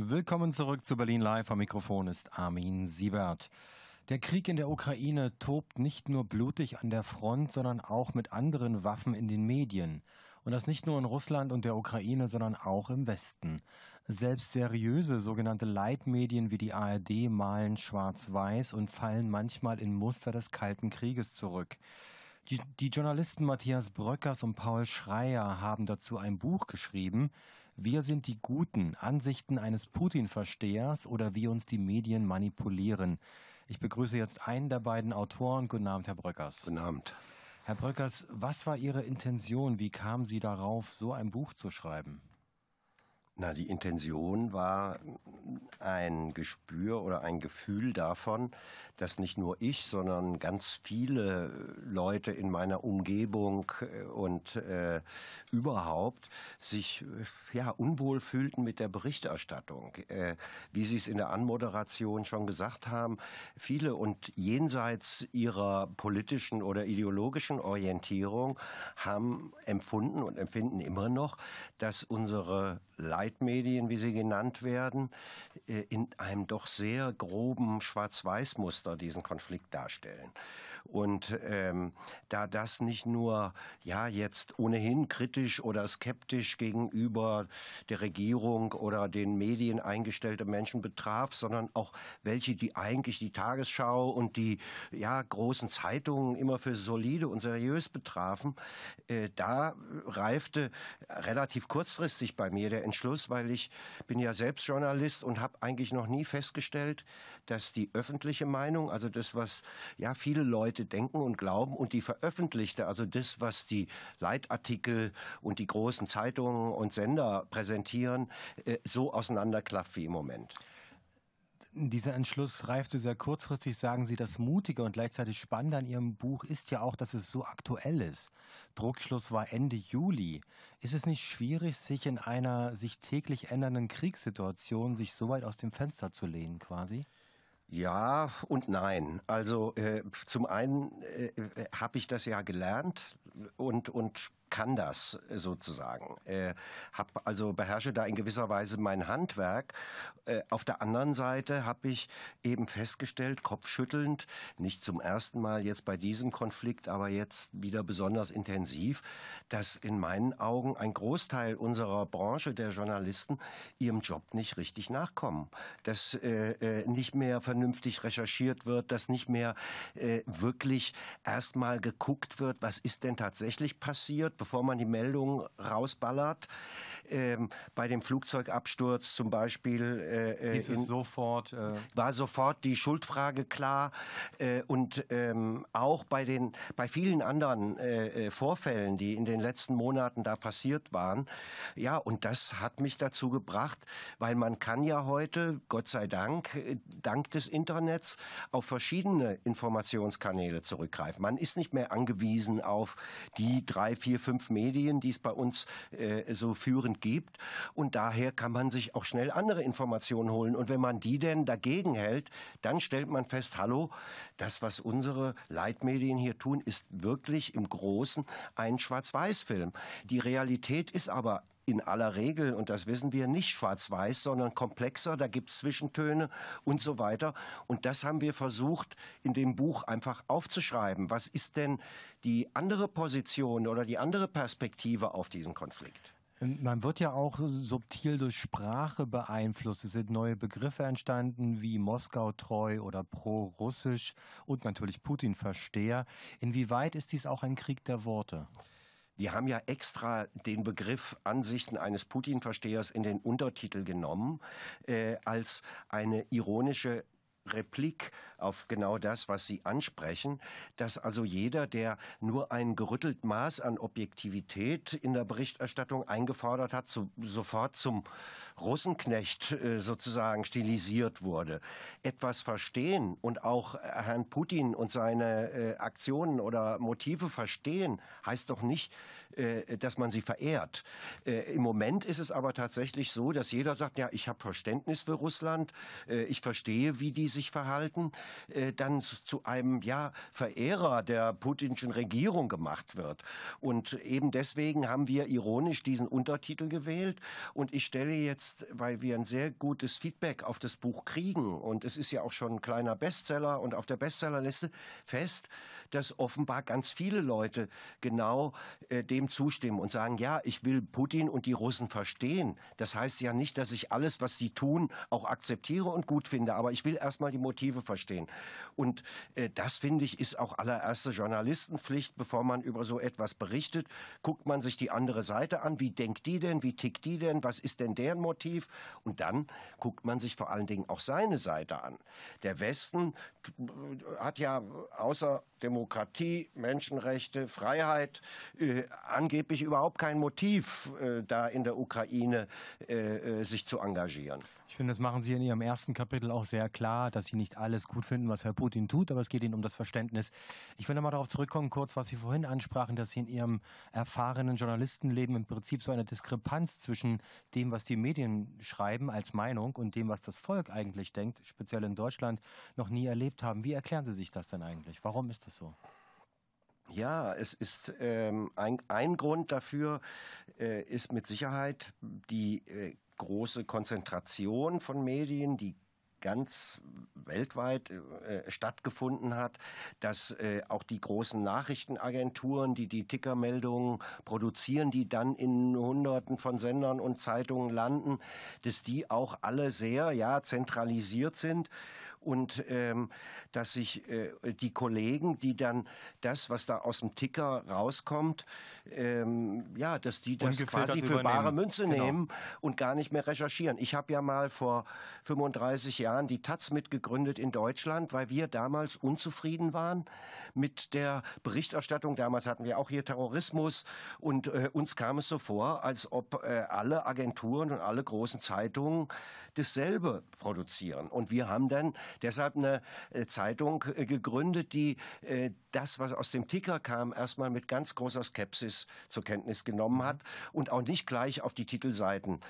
Willkommen zurück zu Berlin Live. Am Mikrofon ist Armin Siebert. Der Krieg in der Ukraine tobt nicht nur blutig an der Front, sondern auch mit anderen Waffen in den Medien. Und das nicht nur in Russland und der Ukraine, sondern auch im Westen. Selbst seriöse sogenannte Leitmedien wie die ARD malen schwarz-weiß und fallen manchmal in Muster des Kalten Krieges zurück. Die, die Journalisten Matthias Bröckers und Paul Schreier haben dazu ein Buch geschrieben, wir sind die guten Ansichten eines Putin-Verstehers oder wie uns die Medien manipulieren. Ich begrüße jetzt einen der beiden Autoren. Guten Abend, Herr Bröckers. Guten Abend. Herr Bröckers, was war Ihre Intention? Wie kamen Sie darauf, so ein Buch zu schreiben? Na, die Intention war ein Gespür oder ein Gefühl davon, dass nicht nur ich, sondern ganz viele Leute in meiner Umgebung äh, und äh, überhaupt sich äh, ja unwohl fühlten mit der Berichterstattung. Äh, wie Sie es in der Anmoderation schon gesagt haben, viele und jenseits ihrer politischen oder ideologischen Orientierung haben empfunden und empfinden immer noch, dass unsere Leistung Leitmedien, wie sie genannt werden, äh, in einem doch sehr groben Schwarz-Weiß-Muster diesen Konflikt darstellen. Und ähm, da das nicht nur ja jetzt ohnehin kritisch oder skeptisch gegenüber der Regierung oder den Medien eingestellte Menschen betraf, sondern auch welche, die eigentlich die Tagesschau und die ja großen Zeitungen immer für solide und seriös betrafen, äh, da reifte relativ kurzfristig bei mir der Entschluss, weil ich bin ja selbst Journalist und habe eigentlich noch nie festgestellt, dass die öffentliche Meinung, also das, was ja viele Leute Leute denken und glauben und die veröffentlichte, also das, was die Leitartikel und die großen Zeitungen und Sender präsentieren, äh, so auseinanderklafft wie im Moment. Dieser Entschluss reifte sehr kurzfristig, sagen Sie. Das Mutige und gleichzeitig Spannende an Ihrem Buch ist ja auch, dass es so aktuell ist. Druckschluss war Ende Juli. Ist es nicht schwierig, sich in einer sich täglich ändernden Kriegssituation sich so weit aus dem Fenster zu lehnen, quasi? Ja und nein. Also äh, zum einen äh, habe ich das ja gelernt und und kann das sozusagen. Äh, hab also beherrsche da in gewisser Weise mein Handwerk. Äh, auf der anderen Seite habe ich eben festgestellt, kopfschüttelnd, nicht zum ersten Mal jetzt bei diesem Konflikt, aber jetzt wieder besonders intensiv, dass in meinen Augen ein Großteil unserer Branche der Journalisten ihrem Job nicht richtig nachkommen, dass äh, äh nicht mehr vernünftig vernünftig recherchiert wird, dass nicht mehr äh, wirklich erstmal geguckt wird, was ist denn tatsächlich passiert, bevor man die Meldung rausballert. Ähm, bei dem Flugzeugabsturz zum Beispiel äh, äh in, es sofort, äh war sofort die Schuldfrage klar äh, und ähm, auch bei den bei vielen anderen äh, äh, Vorfällen, die in den letzten Monaten da passiert waren. Ja, und das hat mich dazu gebracht, weil man kann ja heute, Gott sei Dank, äh, dank des Internets auf verschiedene Informationskanäle zurückgreifen. Man ist nicht mehr angewiesen auf die drei, vier, fünf Medien, die es bei uns äh, so führend gibt. Und daher kann man sich auch schnell andere Informationen holen. Und wenn man die denn dagegen hält, dann stellt man fest, hallo, das, was unsere Leitmedien hier tun, ist wirklich im Großen ein Schwarz-Weiß-Film. Die Realität ist aber in aller Regel, und das wissen wir, nicht schwarz-weiß, sondern komplexer. Da gibt es Zwischentöne und so weiter. Und das haben wir versucht, in dem Buch einfach aufzuschreiben. Was ist denn die andere Position oder die andere Perspektive auf diesen Konflikt? Ähm, man wird ja auch subtil durch Sprache beeinflusst. Es sind neue Begriffe entstanden wie Moskau treu oder pro-russisch und natürlich Putin-Versteher. Inwieweit ist dies auch ein Krieg der Worte? Wir haben ja extra den Begriff Ansichten eines Putin-Verstehers in den Untertitel genommen, äh, als eine ironische Replik auf genau das, was Sie ansprechen, dass also jeder, der nur ein gerüttelt Maß an Objektivität in der Berichterstattung eingefordert hat, zu, sofort zum Russenknecht äh, sozusagen stilisiert wurde. Etwas verstehen und auch Herrn Putin und seine äh, Aktionen oder Motive verstehen, heißt doch nicht, äh, dass man sie verehrt. Äh, Im Moment ist es aber tatsächlich so, dass jeder sagt, ja, ich habe Verständnis für Russland, äh, ich verstehe, wie die sich verhalten, dann zu einem ja, Verehrer der putinschen Regierung gemacht wird. Und eben deswegen haben wir ironisch diesen Untertitel gewählt. Und ich stelle jetzt, weil wir ein sehr gutes Feedback auf das Buch kriegen, und es ist ja auch schon ein kleiner Bestseller und auf der Bestsellerliste, fest, dass offenbar ganz viele Leute genau äh, dem zustimmen und sagen, ja, ich will Putin und die Russen verstehen. Das heißt ja nicht, dass ich alles, was sie tun, auch akzeptiere und gut finde, aber ich will erstmal die Motive verstehen. Und äh, das, finde ich, ist auch allererste Journalistenpflicht. Bevor man über so etwas berichtet, guckt man sich die andere Seite an. Wie denkt die denn? Wie tickt die denn? Was ist denn deren Motiv? Und dann guckt man sich vor allen Dingen auch seine Seite an. Der Westen hat ja außer Demokratie, Menschenrechte, Freiheit, äh, angeblich überhaupt kein Motiv, äh, da in der Ukraine äh, äh, sich zu engagieren. Ich finde, das machen Sie in Ihrem ersten Kapitel auch sehr klar, dass Sie nicht alles gut finden, was Herr Putin tut, aber es geht Ihnen um das Verständnis. Ich will nochmal darauf zurückkommen, kurz, was Sie vorhin ansprachen, dass Sie in Ihrem erfahrenen Journalistenleben im Prinzip so eine Diskrepanz zwischen dem, was die Medien schreiben als Meinung und dem, was das Volk eigentlich denkt, speziell in Deutschland, noch nie erlebt haben. Wie erklären Sie sich das denn eigentlich? Warum ist das so? Ja, es ist ähm, ein, ein Grund dafür äh, ist mit Sicherheit die äh, große Konzentration von Medien, die ganz weltweit äh, stattgefunden hat, dass äh, auch die großen Nachrichtenagenturen, die die Tickermeldungen produzieren, die dann in Hunderten von Sendern und Zeitungen landen, dass die auch alle sehr ja zentralisiert sind und ähm, dass sich äh, die Kollegen, die dann das, was da aus dem Ticker rauskommt, ähm, ja, dass die das quasi für übernehmen. bare Münze genau. nehmen und gar nicht mehr recherchieren. Ich habe ja mal vor 35 Jahren die Taz mitgegründet in Deutschland, weil wir damals unzufrieden waren mit der Berichterstattung. Damals hatten wir auch hier Terrorismus und äh, uns kam es so vor, als ob äh, alle Agenturen und alle großen Zeitungen dasselbe produzieren. Und wir haben dann deshalb eine äh, Zeitung äh, gegründet, die äh, das, was aus dem Ticker kam, erstmal mit ganz großer Skepsis zur Kenntnis genommen hat und auch nicht gleich auf die Titelseiten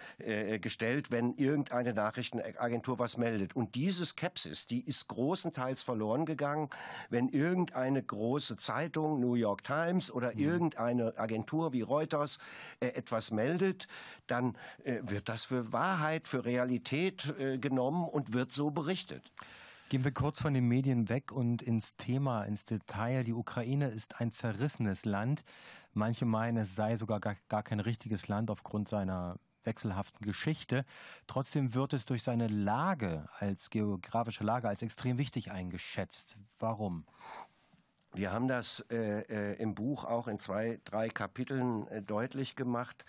gestellt, wenn irgendeine Nachrichtenagentur was meldet. Und diese Skepsis, die ist großenteils verloren gegangen, wenn irgendeine große Zeitung, New York Times oder mhm. irgendeine Agentur wie Reuters etwas meldet, dann wird das für Wahrheit, für Realität genommen und wird so berichtet. Gehen wir kurz von den Medien weg und ins Thema, ins Detail. Die Ukraine ist ein zerrissenes Land. Manche meinen, es sei sogar gar, gar kein richtiges Land aufgrund seiner wechselhaften Geschichte. Trotzdem wird es durch seine Lage als geografische Lage als extrem wichtig eingeschätzt. Warum? Wir haben das äh, äh, im Buch auch in zwei, drei Kapiteln äh, deutlich gemacht,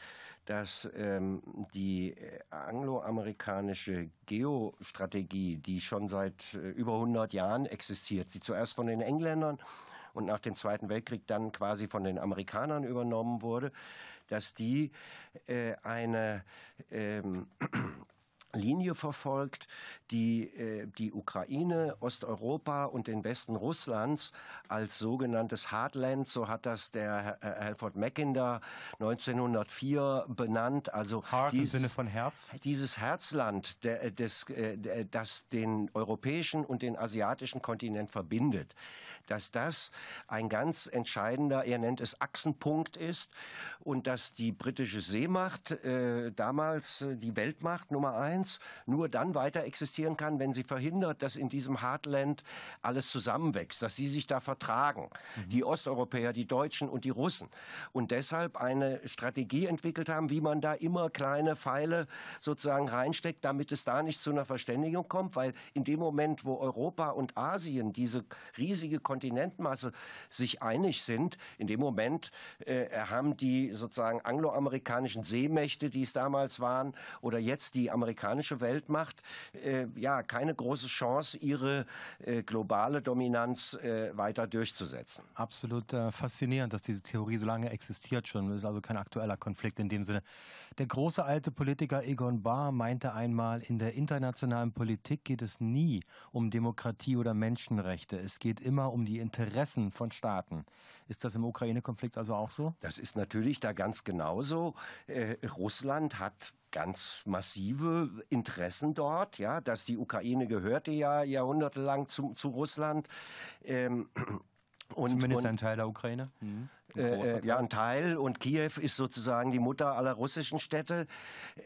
dass ähm, die äh, angloamerikanische Geostrategie, die schon seit äh, über 100 Jahren existiert, die zuerst von den Engländern und nach dem Zweiten Weltkrieg dann quasi von den Amerikanern übernommen wurde, dass die äh, eine ähm, Linie verfolgt, die äh, die Ukraine, Osteuropa und den Westen Russlands als sogenanntes Heartland, so hat das der Herr Halford Mackinder 1904 benannt, also Heart dies, im Sinne von Herz. Dieses Herzland, der, äh, des, äh, der, das den europäischen und den asiatischen Kontinent verbindet, dass das ein ganz entscheidender, er nennt es Achsenpunkt ist und dass die britische Seemacht äh, damals äh, die Weltmacht Nummer eins Airlines nur dann weiter existieren kann, wenn sie verhindert, dass in diesem Heartland alles zusammenwächst, dass sie sich da vertragen. Mhm. Die Osteuropäer, die Deutschen und die Russen. Und deshalb eine Strategie entwickelt haben, wie man da immer kleine Pfeile sozusagen reinsteckt, damit es da nicht zu einer Verständigung kommt, weil in dem Moment, wo Europa und Asien, diese riesige Kontinentmasse, sich einig sind, in dem Moment äh, haben die sozusagen angloamerikanischen Seemächte, die es damals waren, oder jetzt die amerikanischen amerikanische Weltmacht äh, ja keine große Chance, ihre äh, globale Dominanz äh, weiter durchzusetzen. Absolut äh, faszinierend, dass diese Theorie so lange existiert schon. Das ist also kein aktueller Konflikt in dem Sinne. Der große alte Politiker Egon Barr meinte einmal, in der internationalen Politik geht es nie um Demokratie oder Menschenrechte. Es geht immer um die Interessen von Staaten. Ist das im Ukraine-Konflikt also auch so? Das ist natürlich da ganz genauso. Äh, Russland hat ganz massive Interessen dort, ja, dass die Ukraine gehörte ja jahrhundertelang zu, zu Russland. Ähm, und, Zumindest und, ein Teil der Ukraine. Mhm. Ein äh, äh, ja, ein Teil. Und Kiew ist sozusagen die Mutter aller russischen Städte.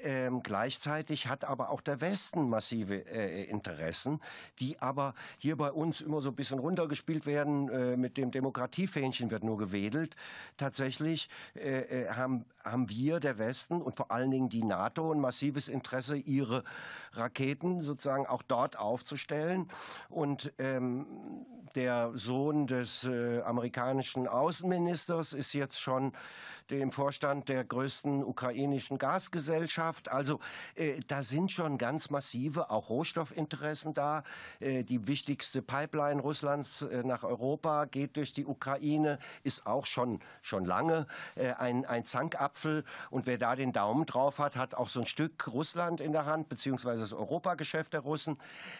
Ähm, gleichzeitig hat aber auch der Westen massive äh, Interessen, die aber hier bei uns immer so ein bisschen runtergespielt werden. Äh, mit dem Demokratiefähnchen wird nur gewedelt. Tatsächlich äh, äh haben, haben wir, der Westen und vor allen Dingen die NATO, ein massives Interesse, ihre Raketen sozusagen auch dort aufzustellen. Und ähm, der Sohn des amerikanischen Außenministers, Peters ist jetzt schon dem Vorstand der größten ukrainischen Gasgesellschaft. Also äh, da sind schon ganz massive auch Rohstoffinteressen da. Äh, die wichtigste Pipeline Russlands äh, nach Europa geht durch die Ukraine, ist auch schon, schon lange äh, ein, ein Zankapfel. Und wer da den Daumen drauf hat, hat auch so ein Stück Russland in der Hand, beziehungsweise das Europageschäft der Russen.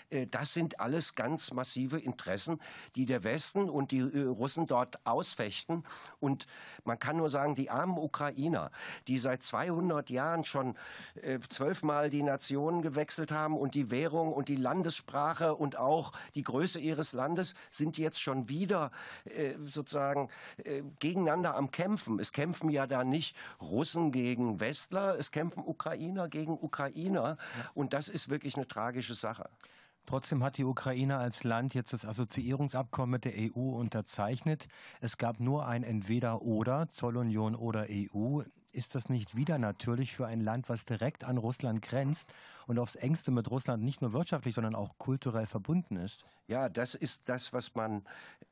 Äh, das sind alles ganz massive Interessen, die der Westen und die äh, Russen dort ausfechten. Und man kann nur sagen, die armen Ukrainer, die seit 200 Jahren schon äh, zwölfmal die Nationen gewechselt haben und die Währung und die Landessprache und auch die Größe ihres Landes, sind jetzt schon wieder äh, sozusagen äh, gegeneinander am Kämpfen. Es kämpfen ja da nicht Russen gegen Westler, es kämpfen Ukrainer gegen Ukrainer. Und das ist wirklich eine tragische Sache. Trotzdem hat die Ukraine als Land jetzt das Assoziierungsabkommen mit der EU unterzeichnet. Es gab nur ein Entweder-Oder, Zollunion oder EU. Ist das nicht wieder natürlich für ein Land, was direkt an Russland grenzt und aufs engste mit Russland nicht nur wirtschaftlich, sondern auch kulturell verbunden ist. Ja, das ist das, was man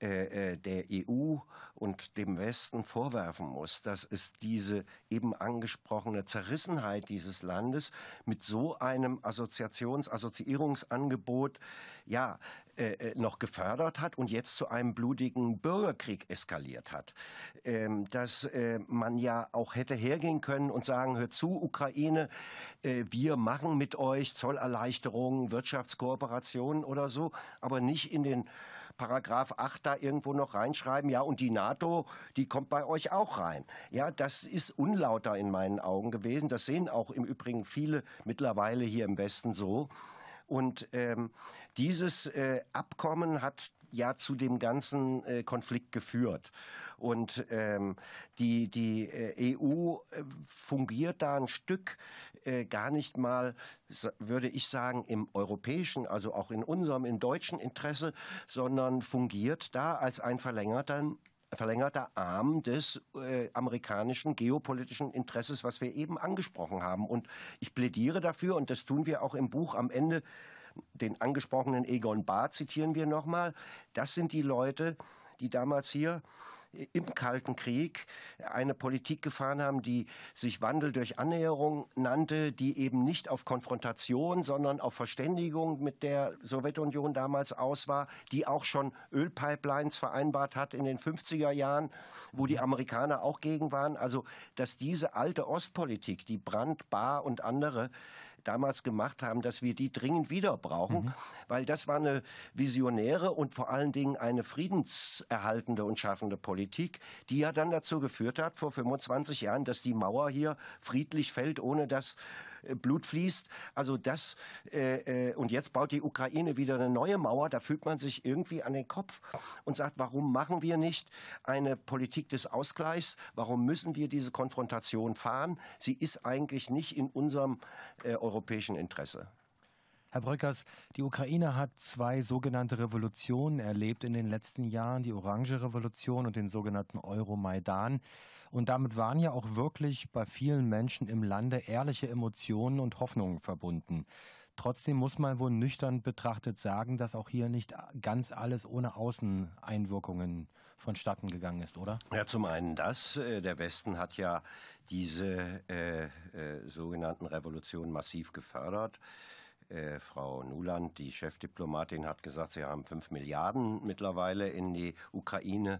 äh, äh der EU und dem Westen vorwerfen muss. dass es diese eben angesprochene Zerrissenheit dieses Landes mit so einem Assoziations-, Assoziierungsangebot, ja, äh, äh, noch gefördert hat und jetzt zu einem blutigen Bürgerkrieg eskaliert hat. Ähm, dass äh, man ja auch hätte hergehen können und sagen, hör zu, Ukraine, äh, wir machen mit euch Zollerleichterungen, Wirtschaftskooperationen oder so, aber nicht in den Paragraph 8 da irgendwo noch reinschreiben, ja, und die NATO, die kommt bei euch auch rein. Ja, das ist unlauter in meinen Augen gewesen. Das sehen auch im Übrigen viele mittlerweile hier im Westen so. Und ähm, dieses äh, Abkommen hat ja zu dem ganzen äh, Konflikt geführt. Und ähm, die, die äh, EU äh, fungiert da ein Stück äh, gar nicht mal, würde ich sagen, im europäischen, also auch in unserem, in deutschen Interesse, sondern fungiert da als ein verlängerter verlängerter Arm des äh, amerikanischen geopolitischen Interesses, was wir eben angesprochen haben. Und ich plädiere dafür, und das tun wir auch im Buch am Ende, den angesprochenen Egon Bahr zitieren wir nochmal. Das sind die Leute, die damals hier im Kalten Krieg eine Politik gefahren haben, die sich Wandel durch Annäherung nannte, die eben nicht auf Konfrontation, sondern auf Verständigung mit der Sowjetunion damals aus war, die auch schon Ölpipelines vereinbart hat in den 50er Jahren, wo die Amerikaner auch gegen waren. Also, dass diese alte Ostpolitik, die Brandt, Bahr und andere damals gemacht haben, dass wir die dringend wieder brauchen, mhm. weil das war eine visionäre und vor allen Dingen eine friedenserhaltende und schaffende Politik, die ja dann dazu geführt hat, vor 25 Jahren, dass die Mauer hier friedlich fällt, ohne dass äh, Blut fließt. Also das, äh, äh, und jetzt baut die Ukraine wieder eine neue Mauer, da fühlt man sich irgendwie an den Kopf und sagt, warum machen wir nicht eine Politik des Ausgleichs? Warum müssen wir diese Konfrontation fahren? Sie ist eigentlich nicht in unserem äh, europäischen Interesse. Herr Bröckers, die Ukraine hat zwei sogenannte Revolutionen erlebt in den letzten Jahren, die Orange Revolution und den sogenannten Euromaidan. Und damit waren ja auch wirklich bei vielen Menschen im Lande ehrliche Emotionen und Hoffnungen verbunden. Trotzdem muss man wohl nüchtern betrachtet sagen, dass auch hier nicht ganz alles ohne Außeneinwirkungen vonstatten gegangen ist, oder? Ja, zum einen das. Äh, der Westen hat ja diese äh, äh, sogenannten Revolutionen massiv gefördert. Äh, Frau Nuland, die Chefdiplomatin, hat gesagt, sie haben fünf Milliarden mittlerweile in die Ukraine äh,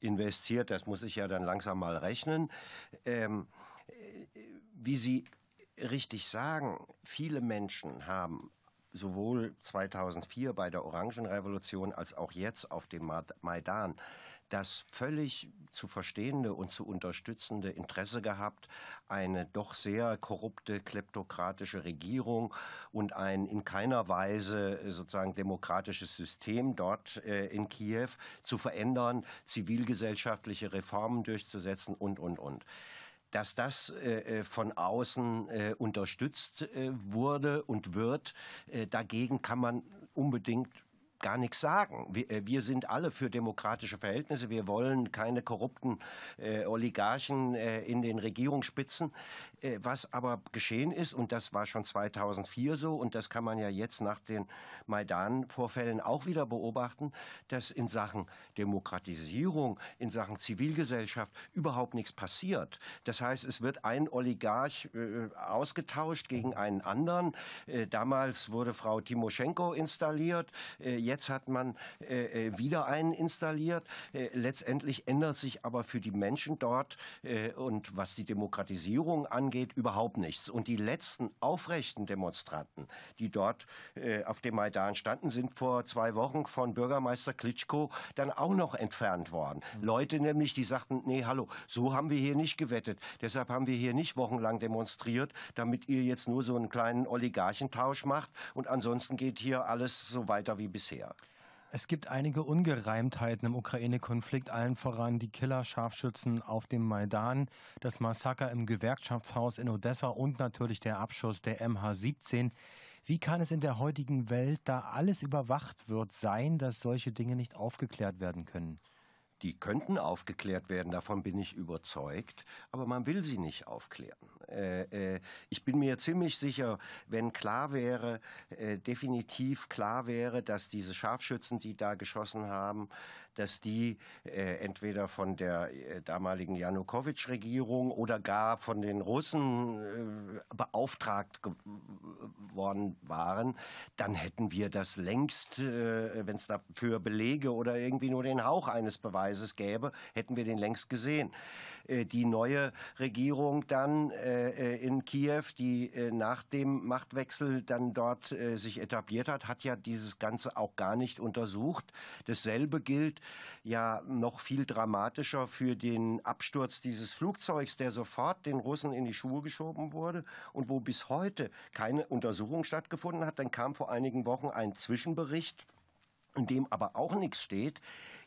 investiert. Das muss ich ja dann langsam mal rechnen. Ähm, wie Sie richtig sagen, viele Menschen haben sowohl 2004 bei der Orangenrevolution als auch jetzt auf dem Maidan das völlig zu verstehende und zu unterstützende Interesse gehabt, eine doch sehr korrupte, kleptokratische Regierung und ein in keiner Weise äh, sozusagen demokratisches System dort äh, in Kiew zu verändern, zivilgesellschaftliche Reformen durchzusetzen und, und, und dass das äh, äh von außen äh, unterstützt äh, wurde und wird. dagegen kann man unbedingt gar nichts sagen. Wir, äh, wir, sind alle für demokratische Verhältnisse. Wir wollen keine korrupten äh, Oligarchen äh, in den Regierungsspitzen. Äh, was aber geschehen ist, und das war schon 2004 so, und das kann man ja jetzt nach den Maidan-Vorfällen auch wieder beobachten, dass in Sachen Demokratisierung, in Sachen Zivilgesellschaft überhaupt nichts passiert. Das heißt, es wird ein Oligarch äh, ausgetauscht gegen einen anderen. Äh, damals wurde Frau Timoschenko installiert, äh, jetzt hat man äh, äh, wieder einen installiert. letztendlich ändert sich aber für die Menschen dort und was die Demokratisierung angeht, angeht, überhaupt nichts. Und die letzten aufrechten Demonstranten, die dort äh, auf dem Maidan standen, sind vor zwei Wochen von Bürgermeister Klitschko dann auch noch entfernt worden. Mhm. Leute nämlich, die sagten, nee, hallo, so haben wir hier nicht gewettet. Deshalb haben wir hier nicht wochenlang demonstriert, damit ihr jetzt nur so einen kleinen Oligarchentausch macht. Und ansonsten geht hier alles so weiter wie bisher. Es gibt einige Ungereimtheiten im Ukraine-Konflikt, allen voran die Killer-Scharfschützen auf dem Maidan, das Massaker im Gewerkschaftshaus in Odessa und natürlich der Abschuss der MH17. Wie kann es in der heutigen Welt, da alles überwacht wird, sein, dass solche Dinge nicht aufgeklärt werden können? Die könnten aufgeklärt werden, davon bin ich überzeugt, aber man will sie nicht aufklären. Äh, äh, ich bin mir ziemlich sicher, wenn klar wäre, äh, definitiv klar wäre, dass diese Scharfschützen, die da geschossen haben, dass die entweder von der damaligen Janukowitsch-Regierung oder gar von den Russen beauftragt worden waren, dann hätten wir das längst, wenn es dafür Belege oder irgendwie nur den Hauch eines Beweises gäbe, hätten wir den längst gesehen. die neue Regierung dann äh, äh, in Kiew, die äh, nach dem Machtwechsel dann dort sich etabliert hat, hat ja dieses Ganze auch gar nicht untersucht. Dasselbe gilt ja noch viel dramatischer für den Absturz dieses Flugzeugs, der sofort den Russen in die Schuhe geschoben wurde und wo bis heute keine Untersuchung stattgefunden hat. Dann kam vor einigen Wochen ein Zwischenbericht in dem aber auch nichts steht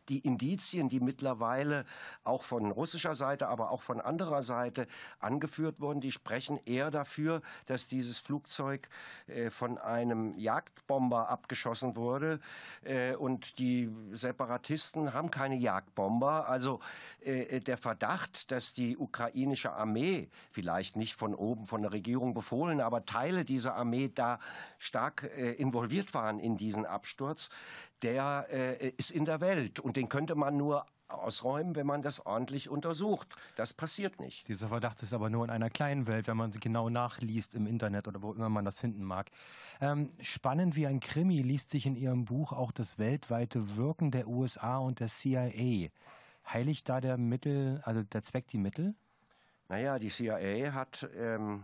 die Indizien, die mittlerweile auch von russischer Seite, aber auch von anderer Seite angeführt wurden, die sprechen eher dafür, dass dieses Flugzeug äh, von einem Jagdbomber abgeschossen wurde. Äh, und die Separatisten haben keine Jagdbomber. Also äh, der Verdacht, dass die ukrainische Armee vielleicht nicht von oben von der Regierung befohlen, aber Teile dieser Armee da stark involviert waren in diesen Absturz, der äh, ist in der Welt und den könnte man nur ausräumen, wenn man das ordentlich untersucht. Das passiert nicht. Dieser Verdacht ist aber nur in einer kleinen Welt, wenn man sie genau nachliest im Internet oder wo immer man das finden mag. Ähm, spannend wie ein Krimi liest sich in Ihrem Buch auch das weltweite Wirken der USA und der CIA. Heiligt da der Mittel, also der Zweck die Mittel? Naja, die CIA hat ähm,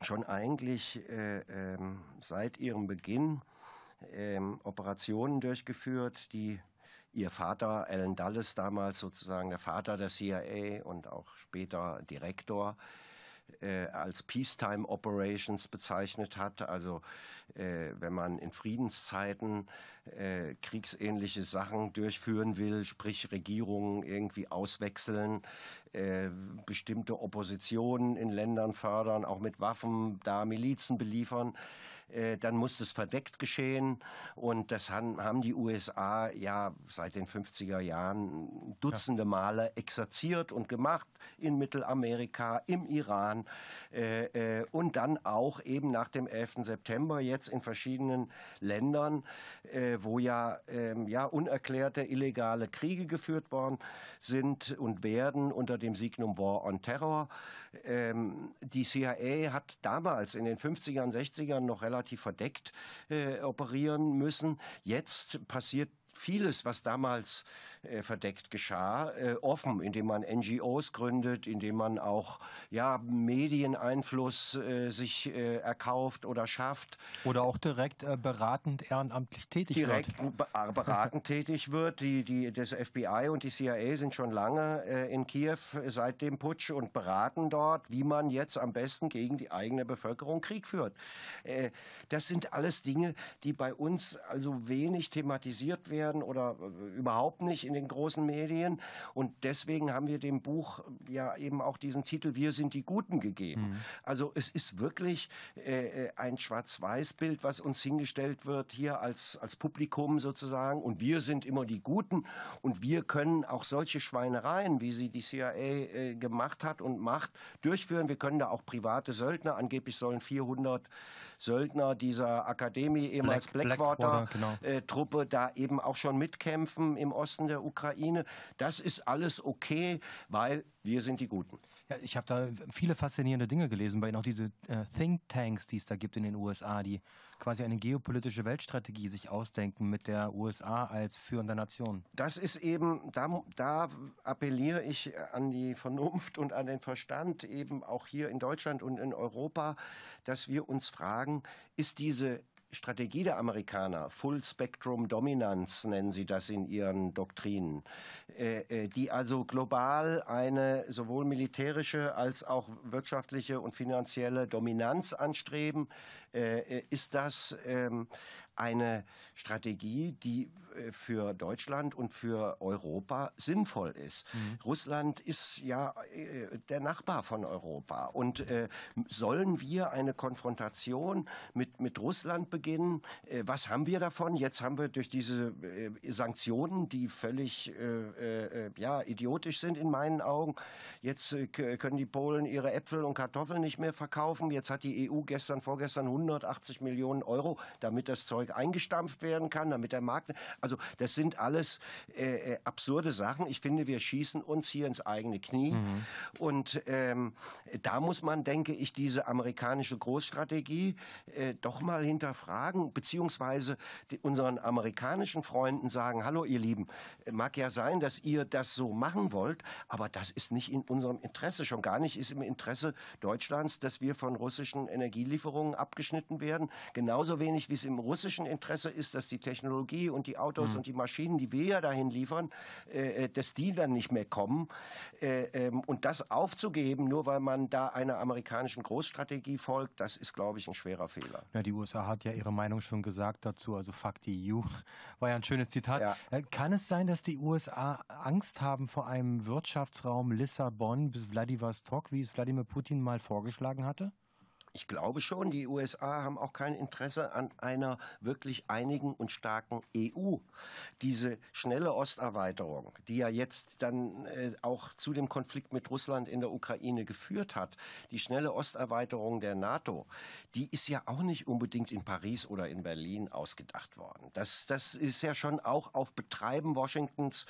schon eigentlich äh, ähm, seit ihrem Beginn ähm, Operationen durchgeführt, die ihr Vater, Alan Dulles, damals sozusagen der Vater der CIA und auch später Direktor, äh, als Peacetime Operations bezeichnet hat. Also äh, wenn man in Friedenszeiten äh, kriegsähnliche Sachen durchführen will, sprich Regierungen irgendwie auswechseln, äh, bestimmte Oppositionen in Ländern fördern, auch mit Waffen da Milizen beliefern, äh, dann muss es verdeckt geschehen. Und das haben, die USA ja seit den 50er Jahren Dutzende Male exerziert und gemacht in Mittelamerika, im Iran äh, äh, und dann auch eben nach dem 11. September jetzt in verschiedenen Ländern, wo ja, ähm, ja unerklärte illegale Kriege geführt worden sind und werden unter dem Signum War on Terror. Ähm, die CIA hat damals in den 50 ern 60ern noch relativ relativ verdeckt äh, operieren müssen. Jetzt passiert vieles, was damals äh, verdeckt geschah, äh, offen, indem man NGOs gründet, indem man auch ja, Medieneinfluss äh, sich äh, erkauft oder schafft. Oder auch direkt äh, beratend ehrenamtlich tätig direkt wird. Direkt äh, beratend tätig wird. Die, die, das FBI und die CIA sind schon lange in Kiew seit dem Putsch und beraten dort, wie man jetzt am besten gegen die eigene Bevölkerung Krieg führt. das sind alles Dinge, die bei uns also wenig thematisiert werden oder überhaupt nicht in den großen Medien. Und deswegen haben wir dem Buch ja eben auch diesen Titel Wir sind die Guten gegeben. Mhm. Also es ist wirklich äh, ein Schwarz-Weiß-Bild, was uns hingestellt wird hier als, als Publikum sozusagen. Und wir sind immer die Guten. Und wir können auch solche Schweinereien, wie sie die CIA äh, gemacht hat und macht, durchführen. Wir können da auch private Söldner, angeblich sollen 400 Söldner dieser Akademie, ehemals Black, Blackwater-Truppe, Blackwater, genau. Äh, da eben auch schon mitkämpfen im Osten der Ukraine. Das ist alles okay, weil wir sind die Guten. Ja, ich habe da viele faszinierende Dinge gelesen, bei Ihnen auch diese äh, Think Tanks, die es da gibt in den USA, die quasi eine geopolitische Weltstrategie sich ausdenken mit der USA als führender Nation. Das ist eben, da, da appelliere ich äh, an die Vernunft und an den Verstand, eben auch hier in Deutschland und in Europa, dass wir uns fragen, ist diese Strategie der Amerikaner, Full Spectrum Dominance nennen sie das in ihren Doktrinen, äh, äh, die also global eine sowohl militärische als auch wirtschaftliche und finanzielle Dominanz anstreben, äh, ist das ähm, eine Strategie, die äh, für Deutschland und für Europa sinnvoll ist. Mhm. Russland ist ja äh, der Nachbar von Europa. Und äh, sollen wir eine Konfrontation mit, mit Russland beginnen? was haben wir davon? Jetzt haben wir durch diese Sanktionen, die völlig ja, idiotisch sind in meinen Augen, jetzt können die Polen ihre Äpfel und Kartoffeln nicht mehr verkaufen. Jetzt hat die EU gestern, vorgestern 180 Millionen Euro, damit das Zeug eingestampft werden kann, damit der Markt. Also das sind alles äh, äh, absurde Sachen. Ich finde, wir schießen uns hier ins eigene Knie. Mhm. Und ähm, da muss man, denke ich, diese amerikanische Großstrategie äh, doch mal hinterfragen, beziehungsweise unseren amerikanischen Freunden sagen, hallo ihr Lieben, äh, mag ja sein, dass ihr das so machen wollt, aber das ist nicht in unserem Interesse, schon gar nicht ist im Interesse Deutschlands, dass wir von russischen Energielieferungen abgeschnitten werden, genauso wenig wie es im russischen Interesse ist, dass die Technologie und die Auto Autos mhm. und die Maschinen, die wir ja dahin liefern, äh, äh dass die dann nicht mehr kommen. Äh, ähm, und das aufzugeben, nur weil man da einer amerikanischen Großstrategie folgt, das ist, glaube ich, ein schwerer Fehler. Ja, die USA hat ja ihre Meinung schon gesagt dazu, also fuck the EU, war ja ein schönes Zitat. Ja. Äh, kann es sein, dass die USA Angst haben vor einem Wirtschaftsraum Lissabon bis Vladivostok, wie es Wladimir Putin mal vorgeschlagen hatte? Ich glaube schon, die USA haben auch kein Interesse an einer wirklich einigen und starken EU. Diese schnelle Osterweiterung, die ja jetzt dann äh, auch zu dem Konflikt mit Russland in der Ukraine geführt hat, die schnelle Osterweiterung der NATO, die ist ja auch nicht unbedingt in Paris oder in Berlin ausgedacht worden. Das, das ist ja schon auch auf Betreiben Washingtons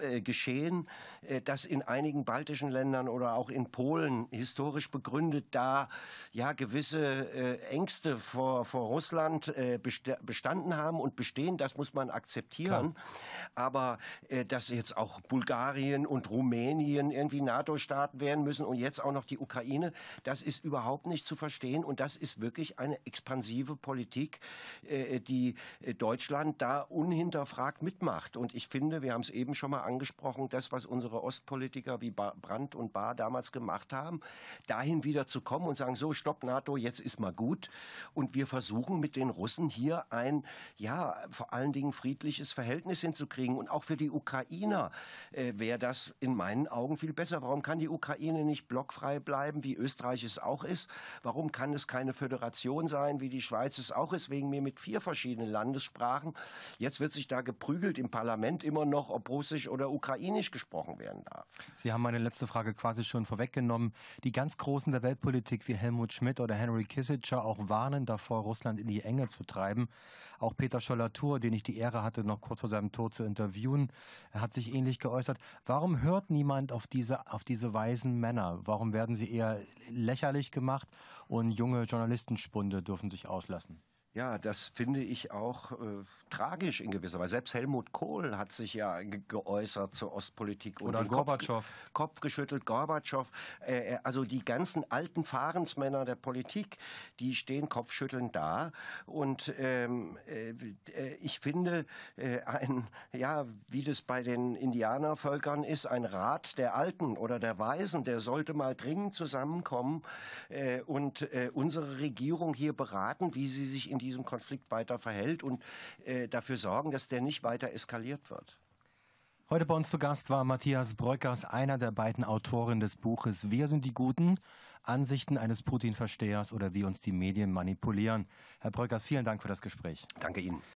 äh, geschehen, äh, dass in einigen baltischen Ländern oder auch in Polen historisch begründet da ja gewisse äh, Ängste vor, vor Russland äh, bestanden haben und bestehen. Das muss man akzeptieren. Klar. Aber äh, dass jetzt auch Bulgarien und Rumänien irgendwie NATO-Staaten werden müssen und jetzt auch noch die Ukraine, das ist überhaupt nicht zu verstehen. Und das ist wirklich eine expansive Politik, äh, die äh, Deutschland da unhinterfragt mitmacht. Und ich finde, wir haben es eben schon mal angesprochen, das, was unsere Ostpolitiker wie Brandt und Bahr damals gemacht haben, dahin wieder zu kommen und sagen, so, stopp, NATO, jetzt ist mal gut. Und wir versuchen mit den Russen hier ein, ja, vor allen Dingen friedliches Verhältnis hinzukriegen. Und auch für die Ukrainer äh, wäre das in meinen Augen viel besser. Warum kann die Ukraine nicht blockfrei bleiben, wie Österreich es auch ist? Warum kann es keine Föderation sein, wie die Schweiz es auch ist, wegen mir mit vier verschiedenen Landessprachen? Jetzt wird sich da geprügelt im Parlament immer noch, ob Russisch oder Ukrainisch gesprochen werden darf. Sie haben meine letzte Frage quasi schon vorweggenommen. Die ganz Großen der Weltpolitik wie Helmut Schmidt Schröder oder Henry Kissinger auch warnen davor, Russland in die Enge zu treiben. Auch Peter Schollatur, den ich die Ehre hatte, noch kurz vor seinem Tod zu interviewen, hat sich ähnlich geäußert. Warum hört niemand auf diese, auf diese weisen Männer? Warum werden sie eher lächerlich gemacht und junge Journalistenspunde dürfen sich auslassen? Ja, das finde ich auch äh, tragisch in gewisser Weise. Selbst Helmut Kohl hat sich ja ge geäußert zur Ostpolitik. Oder Gorbatschow. Kopf, Kopf, geschüttelt, Gorbatschow. Äh, äh, also die ganzen alten Fahrensmänner der Politik, die stehen kopfschüttelnd da. Und ähm, äh, äh ich finde, äh, ein, ja, wie das bei den Indianervölkern ist, ein Rat der Alten oder der Weisen, der sollte mal dringend zusammenkommen und unsere Regierung hier beraten, wie sie sich in diesem Konflikt weiter verhält und äh, dafür sorgen, dass der nicht weiter eskaliert wird. Heute bei uns zu Gast war Matthias Bröckers, einer der beiden Autoren des Buches Wir sind die Guten, Ansichten eines Putin-Verstehers oder wie uns die Medien manipulieren. Herr Bröckers, vielen Dank für das Gespräch. Danke Ihnen.